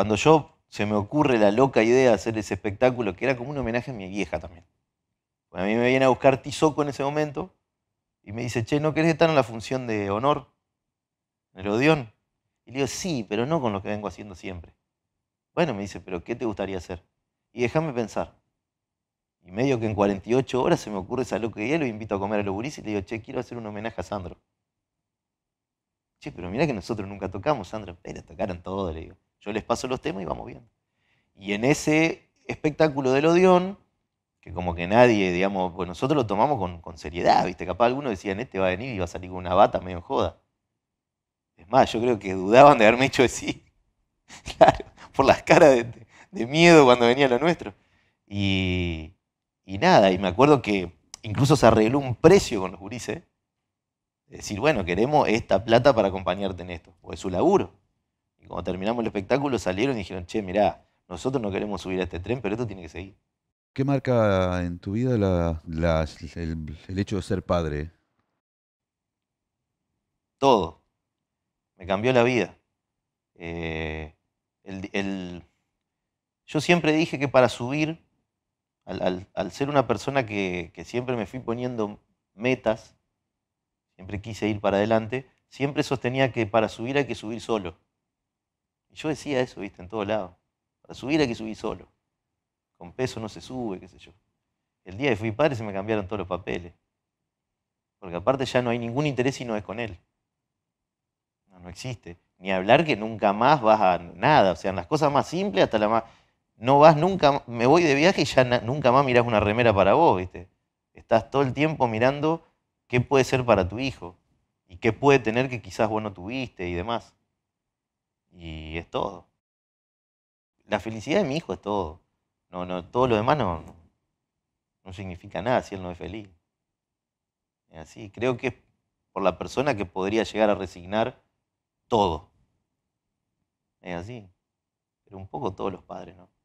cuando yo se me ocurre la loca idea de hacer ese espectáculo, que era como un homenaje a mi vieja también. Bueno, a mí me viene a buscar Tizoco en ese momento y me dice, che, ¿no querés estar en la función de honor? ¿En el odión? Y le digo, sí, pero no con lo que vengo haciendo siempre. Bueno, me dice, pero ¿qué te gustaría hacer? Y déjame pensar. Y medio que en 48 horas se me ocurre esa loca idea, lo invito a comer a los y le digo, che, quiero hacer un homenaje a Sandro. Che, pero mirá que nosotros nunca tocamos, Sandro. Pero tocaron todo, le digo. Yo les paso los temas y vamos viendo. Y en ese espectáculo del odión, que como que nadie, digamos, pues nosotros lo tomamos con, seriedad, ¿viste? Capaz algunos decían, este va a venir y va a salir con una bata medio joda. Es más, yo creo que dudaban de haberme hecho decir, claro, por las caras de, miedo cuando venía lo nuestro. Y, y, nada, y me acuerdo que incluso se arregló un precio con los gurises. decir, bueno, queremos esta plata para acompañarte en esto, o es su laburo cuando terminamos el espectáculo salieron y dijeron, che, mirá, nosotros no queremos subir a este tren, pero esto tiene que seguir. ¿Qué marca en tu vida el, hecho de ser padre? Todo. Me cambió la vida. Eh, yo siempre dije que para subir, al, ser una persona que siempre me fui poniendo metas, siempre quise ir para adelante, siempre sostenía que para subir hay que subir solo. Y yo decía eso, viste, en todos lados. Para subir hay que subir solo. Con peso no se sube, qué sé yo. El día que fui padre se me cambiaron todos los papeles. Porque aparte ya no hay ningún interés si no es con él. No, existe. Ni hablar que nunca más vas a nada. O sea, en las cosas más simples hasta la más... No vas nunca, me voy de viaje y ya nunca más mirás una remera para vos, viste. Estás todo el tiempo mirando qué puede ser para tu hijo y qué puede tener que quizás vos no tuviste y demás. Y es todo. La felicidad de mi hijo es todo. No, no, todo lo demás no, significa nada si él no es feliz. Es así. Creo que es por la persona que podría llegar a resignar todo. Es así. Pero un poco todos los padres, ¿no?